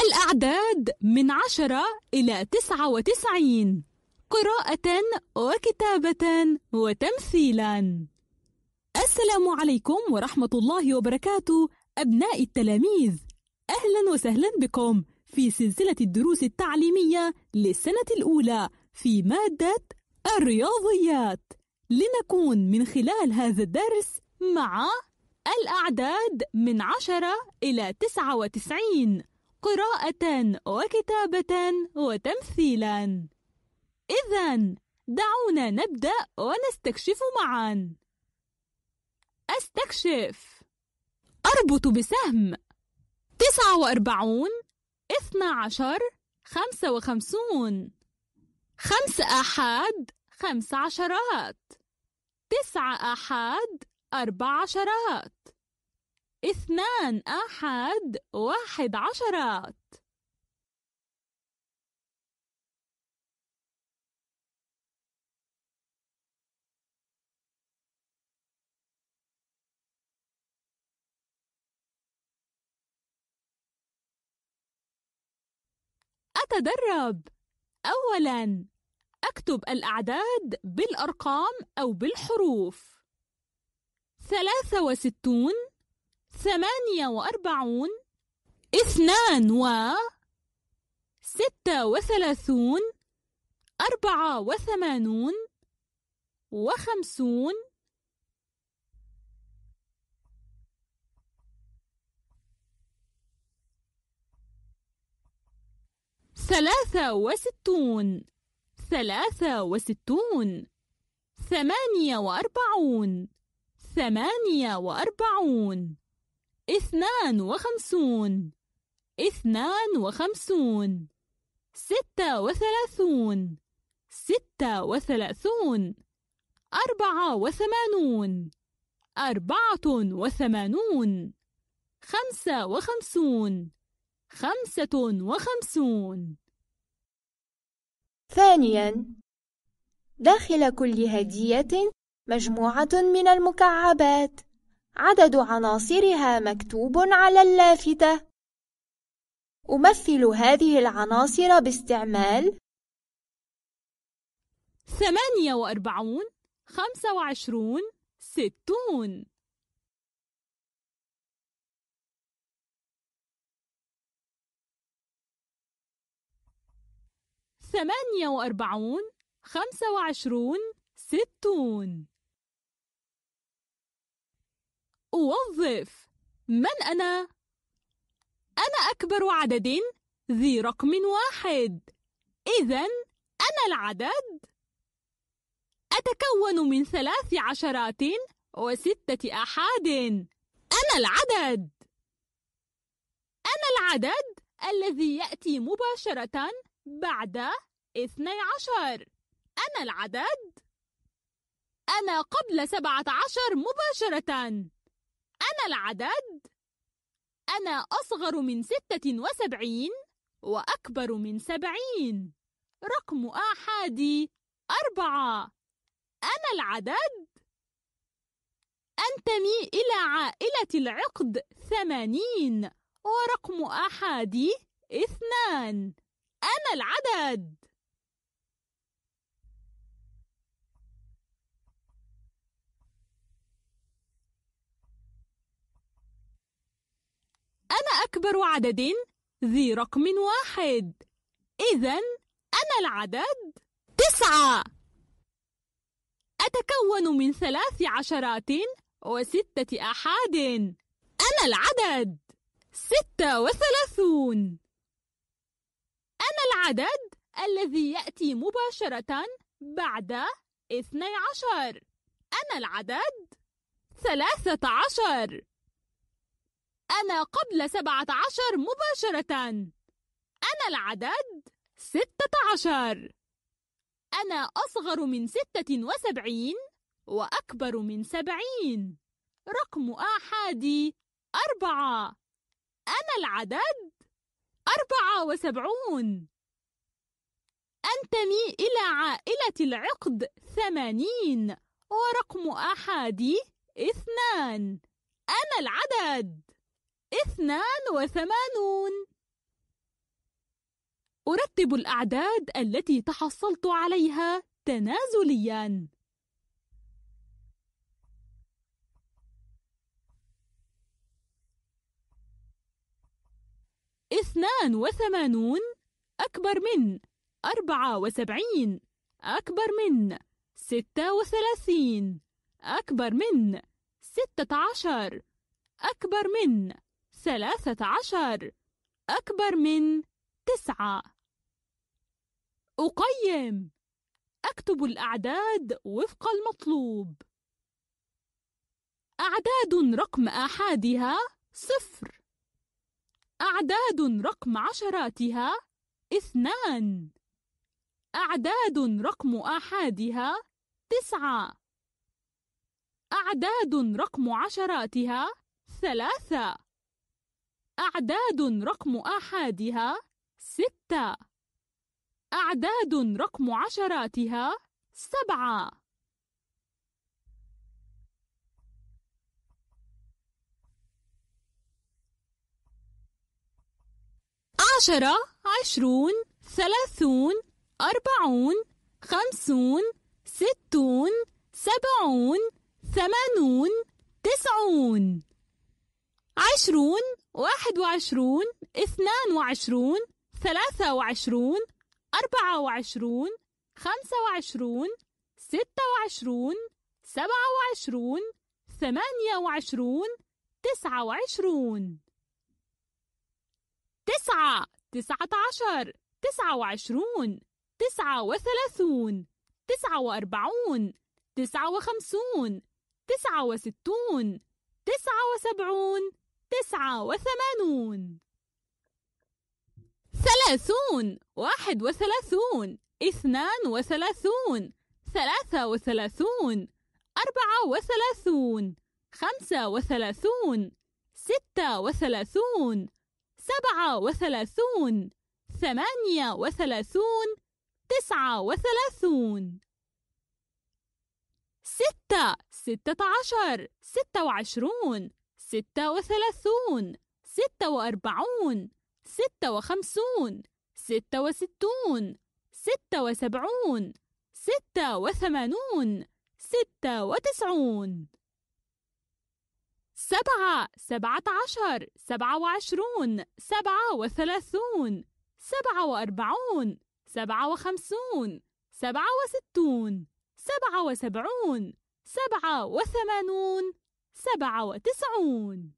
الأعداد من عشرة إلى تسعة وتسعين قراءة وكتابة وتمثيلا السلام عليكم ورحمة الله وبركاته أبناء التلاميذ أهلا وسهلا بكم في سلسلة الدروس التعليمية للسنة الأولى في مادة الرياضيات لنكون من خلال هذا الدرس مع الأعداد من عشرة إلى تسعة وتسعين قراءة وكتابة وتمثيلا إذا دعونا نبدأ ونستكشف معا أستكشف أربط بسهم تسعة وأربعون 55 عشر خمسة وخمسون خمس آحاد خمس عشرات تسع آحاد أربع عشرات اثنان أحد واحد عشرات أتدرب أولاً أكتب الأعداد بالأرقام أو بالحروف ثلاثة وستون ثمانية وأربعون اثنان و ستة وثلاثون أربعة وثمانون وخمسون ثلاثة وستون ثلاثة وستون ثمانية وأربعون ثمانية وأربعون اثنان وخمسون اثنان وخمسون ستة وثلاثون ستة وثلاثون أربعة وثمانون أربعة وثمانون خمسة وخمسون خمسة وخمسون ثانيا داخل كل هدية مجموعة من المكعبات عدد عناصرها مكتوب على اللافتة. أمثل هذه العناصر باستعمال ثمانية وأربعون خمسة وعشرون ستون ثمانية وأربعون خمسة وعشرون ستون أوظف من أنا؟ أنا أكبر عدد ذي رقم واحد إذا أنا العدد أتكون من ثلاث عشرات وستة أحاد أنا العدد أنا العدد الذي يأتي مباشرة بعد اثني عشر أنا العدد أنا قبل سبعة عشر مباشرةً أنا العدد أنا أصغر من ستة وسبعين وأكبر من سبعين رقم آحادي أربعة أنا العدد أنتمي إلى عائلة العقد ثمانين ورقم آحادي اثنان أنا العدد أنا أكبر عدد ذي رقم واحد إذا أنا العدد تسعة أتكون من ثلاث عشرات وستة أحاد أنا العدد ستة وثلاثون أنا العدد الذي يأتي مباشرة بعد اثني عشر أنا العدد ثلاثة عشر أنا قبل سبعة عشر مباشرة أنا العدد ستة عشر أنا أصغر من ستة وسبعين وأكبر من سبعين رقم آحادي أربعة أنا العدد أربعة وسبعون أنتمي إلى عائلة العقد ثمانين ورقم آحادي اثنان أنا العدد اثنان وثمانون أرتب الأعداد التي تحصلت عليها تنازلياً اثنان وثمانون أكبر من أربعة وسبعين أكبر من ستة وثلاثين أكبر من ستة عشر أكبر من ثلاثة عشر أكبر من تسعة أقيم أكتب الأعداد وفق المطلوب أعداد رقم آحادها صفر أعداد رقم عشراتها اثنان أعداد رقم آحادها تسعة أعداد رقم عشراتها ثلاثة أعداد رقم آحادها ستة أعداد رقم عشراتها سبعة عشرة عشرون ثلاثون أربعون خمسون ستون سبعون ثمانون تسعون عشرون واحد وعشرون اثنان وعشرون ثلاثة وعشرون أربعة وعشرون خمسة وعشرون ستة وعشرون سبعة وعشرون ثمانية وعشرون تسعة وعشرون تسعة تسعة عشر تسعة وعشرون تسعة وثلاثون تسعة وأربعون تسعة وخمسون تسعة وستون تسعة وسبعون تسعة وثمانون ثلاثون واحد وثلاثون اثنان وثلاثون ثلاثة وثلاثون أربعة وثلاثون خمسة وثلاثون ستة وثلاثون سبعة وثلاثون ثمانية وثلاثون تسعة وثلاثون ستة ستة عشر ستة وعشرون ستة وثلاثون ستة وأربعون ستة وخمسون ستة وستون ستة وسبعون ستة وثمانون ستة وتسعون سبعة سبعة عشر سبعة وعشرون سبعة وثلاثون سبعة وأربعون سبعة وخمسون سبعة وستون سبعة وسبعون سبعة وثمانون سبعة وتسعون